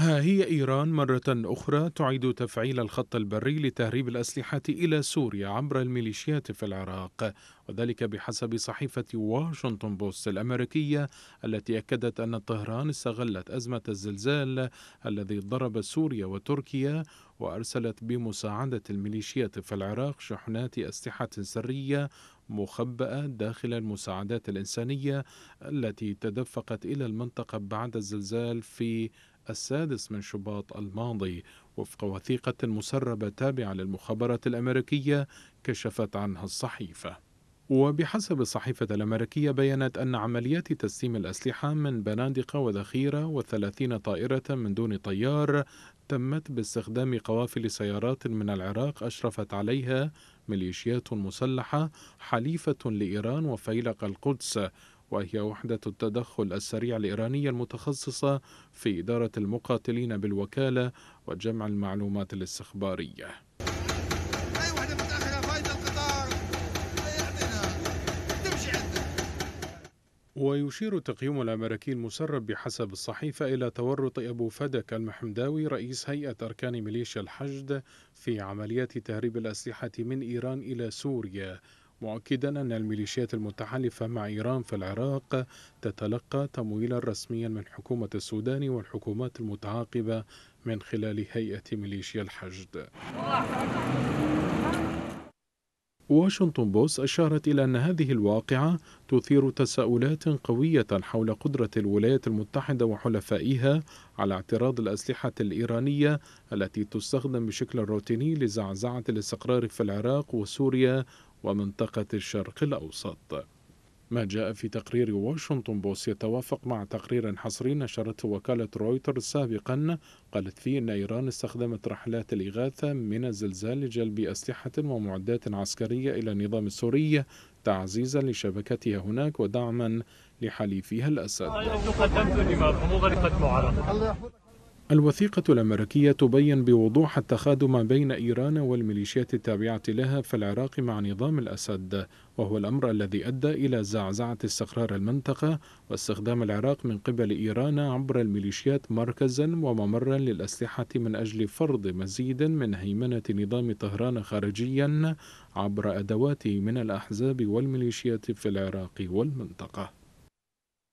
ها هي إيران مرة أخرى تعيد تفعيل الخط البري لتهريب الأسلحة إلى سوريا عبر الميليشيات في العراق وذلك بحسب صحيفة واشنطن بوست الأمريكية التي أكدت أن طهران استغلت أزمة الزلزال الذي ضرب سوريا وتركيا وأرسلت بمساعدة الميليشيات في العراق شحنات أسلحة سرية مخبأة داخل المساعدات الإنسانية التي تدفقت إلى المنطقة بعد الزلزال في السادس من شباط الماضي وفق وثيقة مسربة تابعة للمخابرات الأمريكية كشفت عنها الصحيفة وبحسب الصحيفة الأمريكية بيّنت أن عمليات تسليم الأسلحة من بنادق وذخيرة وثلاثين طائرة من دون طيار تمت باستخدام قوافل سيارات من العراق أشرفت عليها ميليشيات مسلحة حليفة لإيران وفيلق القدس وهي وحدة التدخل السريع الإيرانية المتخصصة في إدارة المقاتلين بالوكالة وجمع المعلومات الاستخبارية ويشير التقييم الأمريكي المسرب بحسب الصحيفة إلى تورط أبو فدك المحمداوي رئيس هيئة أركان ميليشيا الحشد في عمليات تهريب الأسلحة من إيران إلى سوريا مؤكدا أن الميليشيات المتحالفة مع إيران في العراق تتلقى تمويلا رسميا من حكومة السودان والحكومات المتعاقبة من خلال هيئة ميليشيا الحشد واشنطن بوست أشارت إلى أن هذه الواقعة تثير تساؤلات قوية حول قدرة الولايات المتحدة وحلفائها على اعتراض الأسلحة الإيرانية التي تستخدم بشكل روتيني لزعزعة الاستقرار في العراق وسوريا ومنطقة الشرق الأوسط ما جاء في تقرير واشنطن بوست يتوافق مع تقرير حصري نشرته وكالة رويترز سابقا قالت فيه أن إيران استخدمت رحلات الإغاثة من الزلزال لجلب أسلحة ومعدات عسكرية إلى النظام السوري تعزيزا لشبكتها هناك ودعما لحليفها الأسد أيوة، الوثيقة الأمريكية تبين بوضوح التخادم بين إيران والميليشيات التابعة لها في العراق مع نظام الأسد وهو الأمر الذي أدى إلى زعزعة استقرار المنطقة واستخدام العراق من قبل إيران عبر الميليشيات مركزا وممرا للأسلحة من أجل فرض مزيد من هيمنة نظام طهران خارجيا عبر أدواته من الأحزاب والميليشيات في العراق والمنطقة